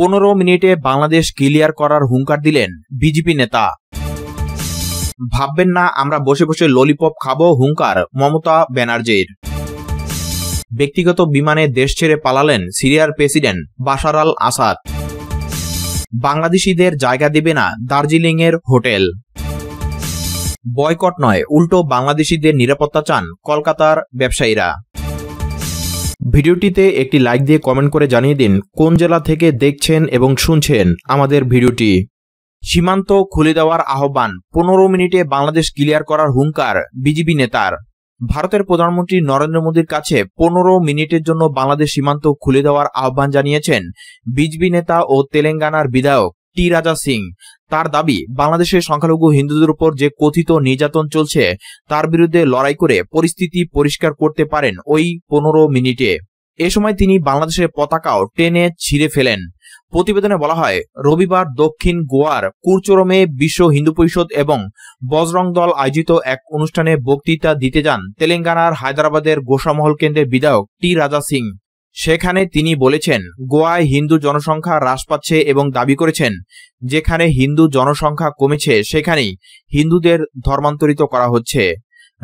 পনেরো মিনিটে বাংলাদেশ ক্লিয়ার করার হুঙ্কার দিলেন বিজেপি নেতা ভাববেন না আমরা বসে বসে ললিপপ খাবো হুঙ্কার মমতা ব্যানার্জির ব্যক্তিগত বিমানে দেশ ছেড়ে পালালেন সিরিয়ার প্রেসিডেন্ট বাসার আল আসাদ বাংলাদেশিদের জায়গা দেবে না দার্জিলিংয়ের হোটেল বয়কট নয় উল্টো বাংলাদেশিদের নিরাপত্তা চান কলকাতার ব্যবসায়ীরা ভিডিওটিতে একটি লাইক দিয়ে কমেন্ট করে জানিয়ে দিন কোন জেলা থেকে দেখছেন এবং শুনছেন আমাদের ভিডিওটি সীমান্ত খুলে দেওয়ার আহ্বান পনেরো মিনিটে বাংলাদেশ ক্লিয়ার করার হুঙ্কার বিজেপি নেতার ভারতের প্রধানমন্ত্রী নরেন্দ্র মোদীর কাছে পনেরো মিনিটের জন্য বাংলাদেশ সীমান্ত খুলে দেওয়ার আহ্বান জানিয়েছেন বিজেপি নেতা ও তেলেঙ্গানার বিধায়ক টি রাজা সিং তার দাবি বাংলাদেশের সংখ্যালঘু হিন্দুদের উপর যে কথিত নির্যাতন চলছে তার বিরুদ্ধে লড়াই করে পরিস্থিতি পরিষ্কার করতে পারেন ওই পনেরো মিনিটে এ সময় তিনি বাংলাদেশের পতাকাও টেনে ছিঁড়ে ফেলেন প্রতিবেদনে বলা হয় রবিবার দক্ষিণ গোয়ার কুরচোরমে বিশ্ব হিন্দু পরিষদ এবং বজরং দল আয়োজিত এক অনুষ্ঠানে বক্তৃতা দিতে যান তেলেঙ্গানার হায়দ্রাবাদের গোসামহল কেন্দ্রের বিধায়ক টি রাজা সিং সেখানে তিনি বলেছেন গোয়ায় হিন্দু জনসংখ্যা হ্রাস পাচ্ছে এবং দাবি করেছেন যেখানে হিন্দু জনসংখ্যা কমেছে সেখানেই হিন্দুদের ধর্মান্তরিত করা হচ্ছে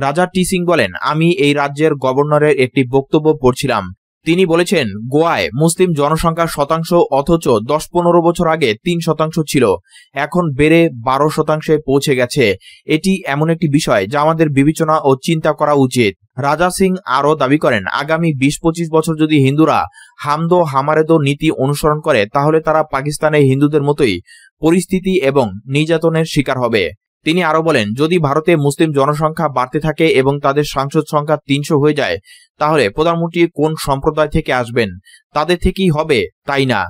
রাজা টি সিং বলেন আমি এই রাজ্যের গভর্নরের একটি বক্তব্য পড়ছিলাম তিনি বলেছেন গোয়ায় মুসলিম জনসংখ্যার শতাংশ অথচ দশ পনেরো বছর আগে তিন শতাংশ ছিল এখন বেড়ে বারো শতাংশে পৌঁছে গেছে এটি এমন একটি বিষয় যা আমাদের বিবেচনা ও চিন্তা করা উচিত রাজা সিং আরও দাবি করেন আগামী বিশ পঁচিশ বছর যদি হিন্দুরা হামদো হামারেদো নীতি অনুসরণ করে তাহলে তারা পাকিস্তানে হিন্দুদের মতোই পরিস্থিতি এবং নির্যাতনের শিকার হবে তিনি আরো বলেন যদি ভারতে মুসলিম জনসংখ্যা বাড়তে থাকে এবং তাদের সাংসদ সংখ্যা তিনশো হয়ে যায় তাহলে প্রধানমন্ত্রী কোন সম্প্রদায় থেকে আসবেন তাদের থেকেই হবে তাই না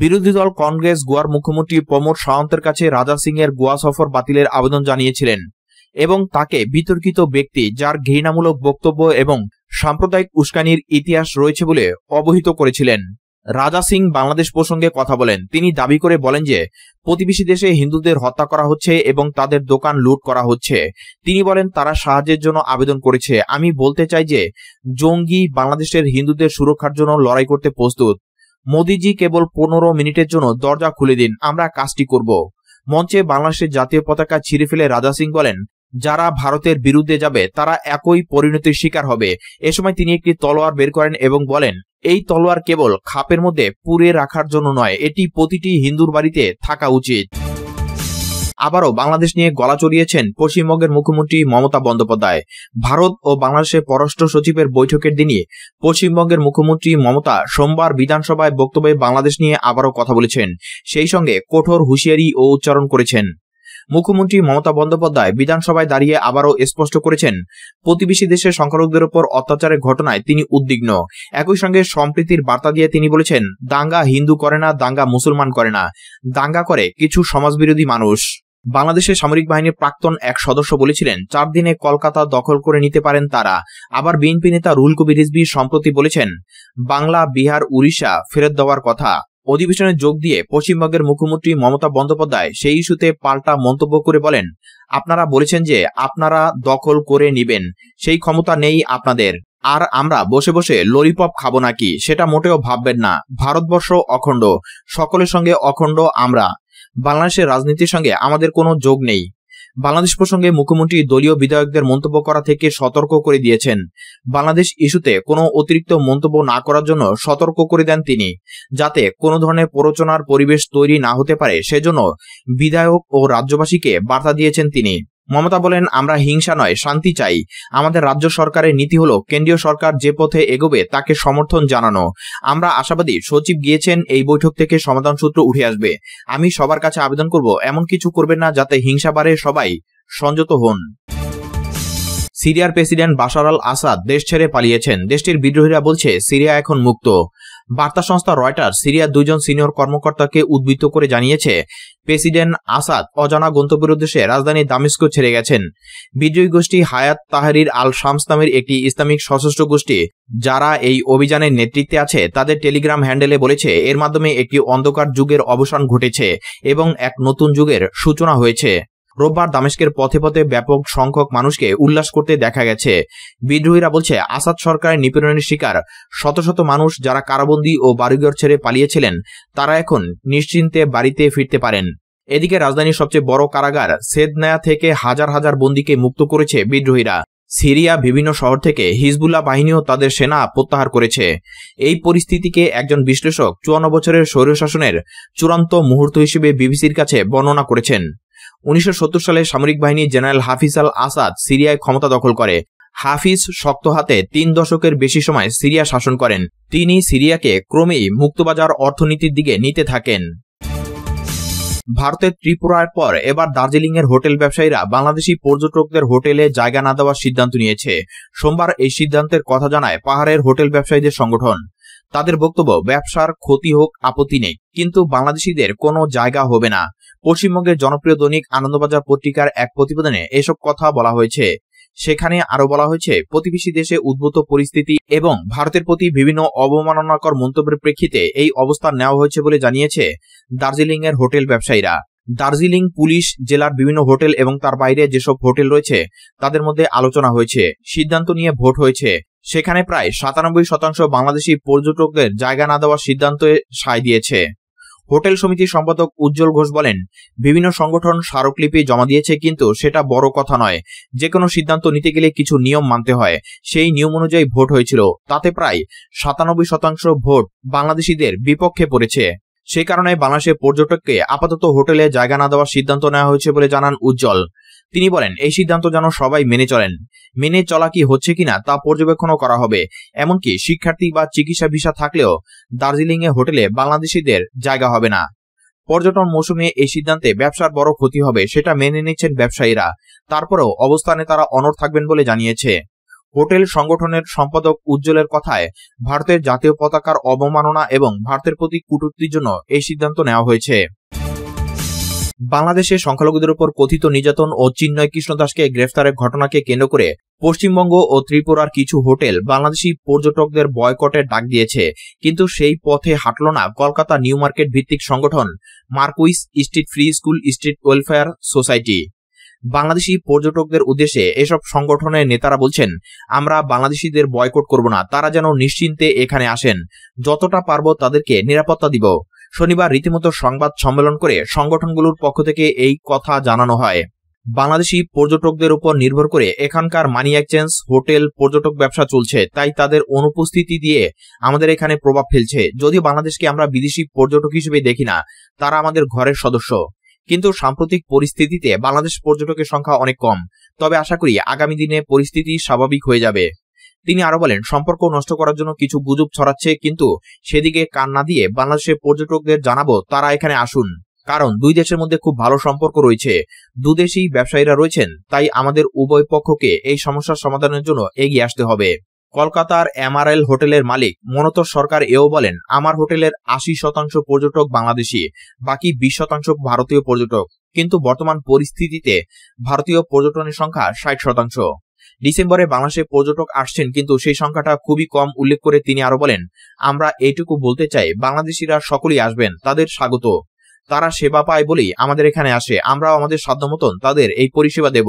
বিরোধী দল কংগ্রেস গোয়ার মুখ্যমন্ত্রী প্রমোদ সাওয়ন্তের কাছে রাজা সিং এর গোয়া সফর বাতিলের আবেদন জানিয়েছিলেন এবং তাকে বিতর্কিত ব্যক্তি যার ঘৃণামূলক বক্তব্য এবং সাম্প্রদায়িক উস্কানির ইতিহাস রয়েছে বলে অবহিত করেছিলেন রাজা সিং বাংলাদেশ প্রসঙ্গে কথা বলেন তিনি দাবি করে বলেন যে প্রতিবেশী দেশে হিন্দুদের হত্যা করা হচ্ছে এবং তাদের দোকান লুট করা হচ্ছে তিনি বলেন তারা সাহায্যের জন্য আবেদন করেছে আমি বলতে চাই যে জঙ্গি বাংলাদেশের হিন্দুদের সুরক্ষার জন্য লড়াই করতে প্রস্তুত মোদিজি কেবল পনেরো মিনিটের জন্য দরজা খুলে দিন আমরা কাজটি করব মঞ্চে বাংলাদেশের জাতীয় পতাকা ছিঁড়ে ফেলে রাজা সিং বলেন যারা ভারতের বিরুদ্ধে যাবে তারা একই পরিণতির শিকার হবে এ সময় তিনি একটি তলোয়ার বের করেন এবং বলেন এই তলোয়ার কেবল খাপের মধ্যে পুরে রাখার জন্য নয় এটি প্রতিটি হিন্দুর বাড়িতে থাকা উচিত আবারও বাংলাদেশ নিয়ে গলা চড়িয়েছেন পশ্চিমবঙ্গের মুখ্যমন্ত্রী মমতা বন্দ্যোপাধ্যায় ভারত ও বাংলাদেশের পররাষ্ট্র সচিবের বৈঠকের দিনই পশ্চিমবঙ্গের মুখ্যমন্ত্রী মমতা সোমবার বিধানসভায় বক্তব্যে বাংলাদেশ নিয়ে আবারও কথা বলেছেন সেই সঙ্গে কঠোর হুঁশিয়ারি ও উচ্চারণ করেছেন মুখ্যমন্ত্রী মমতা বন্দ্যোপাধ্যায় বিধানসভায় দাঁড়িয়ে আবারও স্পষ্ট করেছেন প্রতিবেশী দেশের সংখ্যালঘুদের ওপর অত্যাচারের ঘটনায় তিনি উদ্বিগ্ন একই সঙ্গে সম্প্রীতির বার্তা দিয়ে তিনি বলেছেন দাঙ্গা হিন্দু করে না দাঙ্গা মুসলমান করে না দাঙ্গা করে কিছু সমাজবিরোধী মানুষ বাংলাদেশের সামরিক বাহিনীর প্রাক্তন এক সদস্য বলেছিলেন চার দিনে কলকাতা দখল করে নিতে পারেন তারা আবার বিএনপি নেতা রুল কবির রিজবি সম্প্রতি বলেছেন বাংলা বিহার উড়িষ্যা ফেরত দেওয়ার কথা অধিবেশনে যোগ দিয়ে পশ্চিমবঙ্গের মুখ্যমন্ত্রী মমতা বন্দ্যোপাধ্যায় সেই ইস্যুতে পাল্টা মন্তব্য করে বলেন আপনারা বলেছেন যে আপনারা দখল করে নিবেন সেই ক্ষমতা নেই আপনাদের আর আমরা বসে বসে ললিপপ খাবো নাকি সেটা মোটেও ভাববেন না ভারতবর্ষ অখণ্ড সকলের সঙ্গে অখণ্ড আমরা বাংলাদেশের রাজনীতির সঙ্গে আমাদের কোনো যোগ নেই বাংলাদেশ প্রসঙ্গে মুখ্যমন্ত্রী দলীয় বিধায়কদের মন্তব্য করা থেকে সতর্ক করে দিয়েছেন বাংলাদেশ ইস্যুতে কোনো অতিরিক্ত মন্তব্য না করার জন্য সতর্ক করে দেন তিনি যাতে কোনো ধরনের প্ররোচনার পরিবেশ তৈরি না হতে পারে সেজন্য বিধায়ক ও রাজ্যবাসীকে বার্তা দিয়েছেন তিনি মমতা বলেন আমরা হিংসা নয় শান্তি চাই আমাদের রাজ্য সরকারের নীতি হলো কেন্দ্রীয় সরকার যে পথে এগোবে তাকে সমর্থন জানানো আমরা আশাবাদী সচিব গিয়েছেন এই বৈঠক থেকে সমাধান সূত্র উঠে আসবে আমি সবার কাছে আবেদন করব এমন কিছু করবেন না যাতে হিংসা বাড়ে সবাই সংযত হন সিরিয়ার প্রেসিডেন্ট বাশার আল আসাদ দেশ ছেড়ে পালিয়েছেন দেশটির বিদ্রোহীরা বলছে সিরিয়া এখন মুক্ত বার্তা সংস্থা রয়টার সিরিয়ার দুজন সিনিয়র কর্মকর্তাকে উদ্বৃত্ত করে জানিয়েছে প্রেসিডেন্ট আসাদ অজানা গন্তব্যের উদ্দেশ্যে রাজধানী দামিস্ক ছেড়ে গেছেন বিজয়ী গোষ্ঠী হায়াত তাহারির আল শামস্তামের একটি ইসলামিক সশস্ত্র গোষ্ঠী যারা এই অভিযানের নেতৃত্বে আছে তাদের টেলিগ্রাম হ্যান্ডেলে বলেছে এর মাধ্যমে একটি অন্ধকার যুগের অবসান ঘটেছে এবং এক নতুন যুগের সূচনা হয়েছে রোববার দামেস্কের পথে পথে ব্যাপক সংখ্যক মানুষকে উল্লাস করতে দেখা গেছে বিদ্রোহীরা বলছে আসাদ সরকারের নিপীড়নের শিকার শত শত মানুষ যারা কারাবন্দী ও বাড়িঘর ছেড়ে পালিয়েছিলেন তারা এখন নিশ্চিন্তে বাড়িতে ফিরতে পারেন এদিকে রাজধানীর সবচেয়ে বড় কারাগার সেদনায়া থেকে হাজার হাজার বন্দীকে মুক্ত করেছে বিদ্রোহীরা সিরিয়া বিভিন্ন শহর থেকে হিজবুল্লাহ বাহিনীও তাদের সেনা প্রত্যাহার করেছে এই পরিস্থিতিকে একজন বিশ্লেষক চুয়ান্ন বছরের স্বৈরশাসনের চূড়ান্ত মুহূর্ত হিসেবে বিবিসির কাছে বর্ণনা করেছেন উনিশশো সালে সামরিক বাহিনী জেনারেল হাফিজ আল আসাদ সিরিয়ায় ক্ষমতা দখল করে হাফিজ শক্ত হাতে তিন দশকের বেশি সময় সিরিয়া শাসন করেন তিনি সিরিয়াকে ক্রমেই মুক্তবাজার অর্থনীতির দিকে নিতে থাকেন ভারতের ত্রিপুরার পর এবার এর হোটেল ব্যবসায়ীরা বাংলাদেশি পর্যটকদের হোটেলে জায়গা না দেওয়ার সিদ্ধান্ত নিয়েছে সোমবার এই সিদ্ধান্তের কথা জানায় পাহাড়ের হোটেল ব্যবসায়ীদের সংগঠন তাদের বক্তব্য ব্যবসার ক্ষতি হোক আপত্তি নেই কিন্তু বাংলাদেশিদের কোনো জায়গা হবে না পশ্চিমবঙ্গের জনপ্রিয় দৈনিক আনন্দবাজার পত্রিকার এক প্রতিবেদনে এসব কথা বলা হয়েছে সেখানে আরো বলা হয়েছে প্রতিবেশী দেশে উদ্ভূত পরিস্থিতি এবং ভারতের প্রতি বিভিন্ন অবমাননাকর মন্তব্যের প্রেক্ষিতে এই অবস্থান নেওয়া হয়েছে বলে জানিয়েছে দার্জিলিং এর হোটেল ব্যবসায়ীরা দার্জিলিং পুলিশ জেলার বিভিন্ন হোটেল এবং তার বাইরে যেসব হোটেল রয়েছে তাদের মধ্যে আলোচনা হয়েছে সিদ্ধান্ত নিয়ে ভোট হয়েছে সেখানে প্রায় সাতানব্বই শতাংশ বাংলাদেশি পর্যটকদের জায়গা না দেওয়ার সিদ্ধান্ত সায় দিয়েছে হোটেল সমিতির সম্পাদক উজ্জ্বল ঘোষ বলেন বিভিন্ন সংগঠন স্মারকলিপি জমা দিয়েছে কিন্তু সেটা বড় কথা নয় যে কোনো সিদ্ধান্ত নিতে গেলে কিছু নিয়ম মানতে হয় সেই নিয়ম অনুযায়ী ভোট হয়েছিল তাতে প্রায় সাতানব্বই শতাংশ ভোট বাংলাদেশিদের বিপক্ষে পড়েছে সেই কারণে বাংলাদেশের পর্যটককে আপাতত হোটেলে জায়গা না দেওয়ার সিদ্ধান্ত নেওয়া হয়েছে বলে জানান উজ্জ্বল তিনি বলেন এই সিদ্ধান্ত যেন সবাই মেনে চলেন মেনে চলা কি হচ্ছে কিনা তা পর্যবেক্ষণও করা হবে এমনকি শিক্ষার্থী বা চিকিৎসা ভিসা থাকলেও দার্জিলিংয়ে হোটেলে বাংলাদেশিদের জায়গা হবে না পর্যটন মৌসুমে এই সিদ্ধান্তে ব্যবসার বড় ক্ষতি হবে সেটা মেনে নিচ্ছেন ব্যবসায়ীরা তারপরেও অবস্থানে তারা অনর থাকবেন বলে জানিয়েছে হোটেল সংগঠনের সম্পাদক উজ্জ্বলের কথায় ভারতের জাতীয় পতাকার অবমাননা এবং ভারতের প্রতি কুটুক্তির জন্য এই সিদ্ধান্ত নেওয়া হয়েছে বাংলাদেশে সংখ্যালঘুদের উপর কথিত নির্যাতন ও চিন্ময় কৃষ্ণ দাসকে গ্রেফতারের ঘটনাকে কেন্দ্র করে পশ্চিমবঙ্গ ও ত্রিপুরার কিছু হোটেল বাংলাদেশি পর্যটকদের বয়কটে ডাক দিয়েছে কিন্তু সেই পথে হাঁটল না কলকাতা নিউ মার্কেট ভিত্তিক সংগঠন Marquis Street Free School Street Welfare Society Bangladeshi পর্যটকদের উদ্দেশ্যে এসব সংগঠনের নেতারা বলছেন আমরা বাংলাদেশিদের বয়কট করব না তারা যেন নিশ্চিন্তে এখানে আসেন যতটা পারব তাদেরকে নিরাপত্তা দিব শনিবার রীতিমতো সংবাদ সম্মেলন করে সংগঠনগুলোর পক্ষ থেকে এই কথা জানানো হয় বাংলাদেশি পর্যটকদের উপর নির্ভর করে এখানকার মানি এক্সচেঞ্জ হোটেল পর্যটক ব্যবসা চলছে তাই তাদের অনুপস্থিতি দিয়ে আমাদের এখানে প্রভাব ফেলছে যদিও বাংলাদেশকে আমরা বিদেশি পর্যটক হিসেবে দেখি না তারা আমাদের ঘরের সদস্য কিন্তু সাম্প্রতিক পরিস্থিতিতে বাংলাদেশ পর্যটকের সংখ্যা অনেক কম তবে আশা করি আগামী দিনে পরিস্থিতি স্বাভাবিক হয়ে যাবে তিনি আরো বলেন সম্পর্ক নষ্ট করার জন্য কিছু গুজব ছড়াচ্ছে কিন্তু সেদিকে কান না দিয়ে বাংলাদেশের পর্যটকদের জানাবো তারা এখানে আসুন কারণ দুই দেশের মধ্যে খুব ভালো সম্পর্ক রয়েছে দুদেশেই ব্যবসায়ীরা রয়েছেন তাই আমাদের উভয় পক্ষকে এই সমস্যার সমাধানের জন্য এগিয়ে আসতে হবে কলকাতার এমআরএল হোটেলের মালিক মনতোষ সরকার এও বলেন আমার হোটেলের আশি শতাংশ পর্যটক বাংলাদেশি বাকি বিশ শতাংশ ভারতীয় পর্যটক কিন্তু বর্তমান পরিস্থিতিতে ভারতীয় পর্যটনের সংখ্যা ষাট শতাংশ ডিসেম্বরে বাংলাদেশে পর্যটক আসছেন কিন্তু সেই সংখ্যাটা খুবই কম উল্লেখ করে তিনি আরো বলেন আমরা এইটুকু বলতে চাই বাংলাদেশিরা সকলেই আসবেন তাদের স্বাগত তারা সেবা পায় বলেই আমাদের এখানে আসে আমরাও আমাদের সাধ্য মতন তাদের এই পরিষেবা দেব